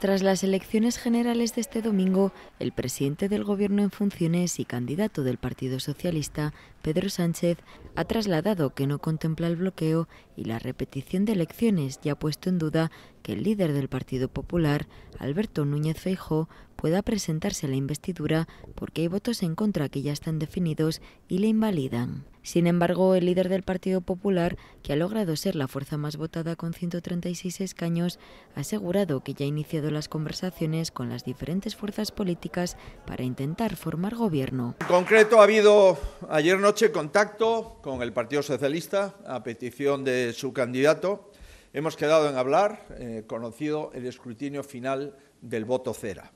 Tras las elecciones generales de este domingo, el presidente del Gobierno en funciones y candidato del Partido Socialista, Pedro Sánchez, ha trasladado que no contempla el bloqueo y la repetición de elecciones ya ha puesto en duda que el líder del Partido Popular, Alberto Núñez Feijóo, pueda presentarse a la investidura porque hay votos en contra que ya están definidos y le invalidan. Sin embargo, el líder del Partido Popular, que ha logrado ser la fuerza más votada con 136 escaños, ha asegurado que ya ha iniciado las conversaciones con las diferentes fuerzas políticas para intentar formar gobierno. En concreto, ha habido ayer noche contacto con el Partido Socialista a petición de su candidato Hemos quedado en hablar, eh, conocido el escrutinio final del voto cera.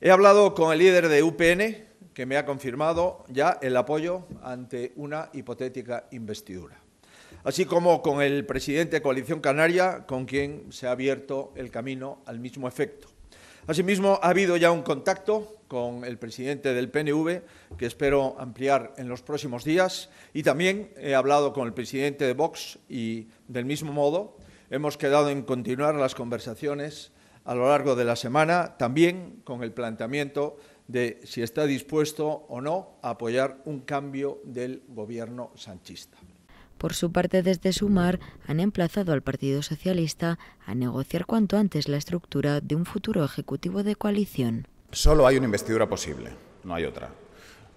He hablado con el líder de UPN, que me ha confirmado ya el apoyo ante una hipotética investidura, así como con el presidente de Coalición Canaria, con quien se ha abierto el camino al mismo efecto. Asimismo, ha habido ya un contacto con el presidente del PNV, que espero ampliar en los próximos días, y también he hablado con el presidente de Vox y, del mismo modo, hemos quedado en continuar las conversaciones a lo largo de la semana, también con el planteamiento de si está dispuesto o no a apoyar un cambio del gobierno sanchista. Por su parte, desde Sumar han emplazado al Partido Socialista a negociar cuanto antes la estructura de un futuro ejecutivo de coalición. Solo hay una investidura posible, no hay otra.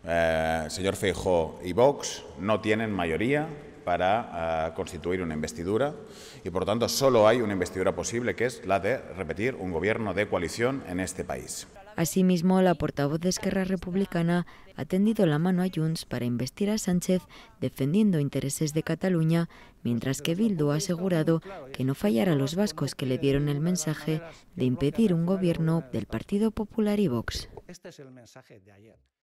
Eh, señor Feijo y Vox no tienen mayoría para eh, constituir una investidura y, por tanto, solo hay una investidura posible, que es la de repetir un gobierno de coalición en este país. Asimismo, la portavoz de Esquerra Republicana ha tendido la mano a Junts para investir a Sánchez defendiendo intereses de Cataluña, mientras que Bildu ha asegurado que no fallará a los vascos que le dieron el mensaje de impedir un gobierno del Partido Popular y Vox. Este es el mensaje de ayer.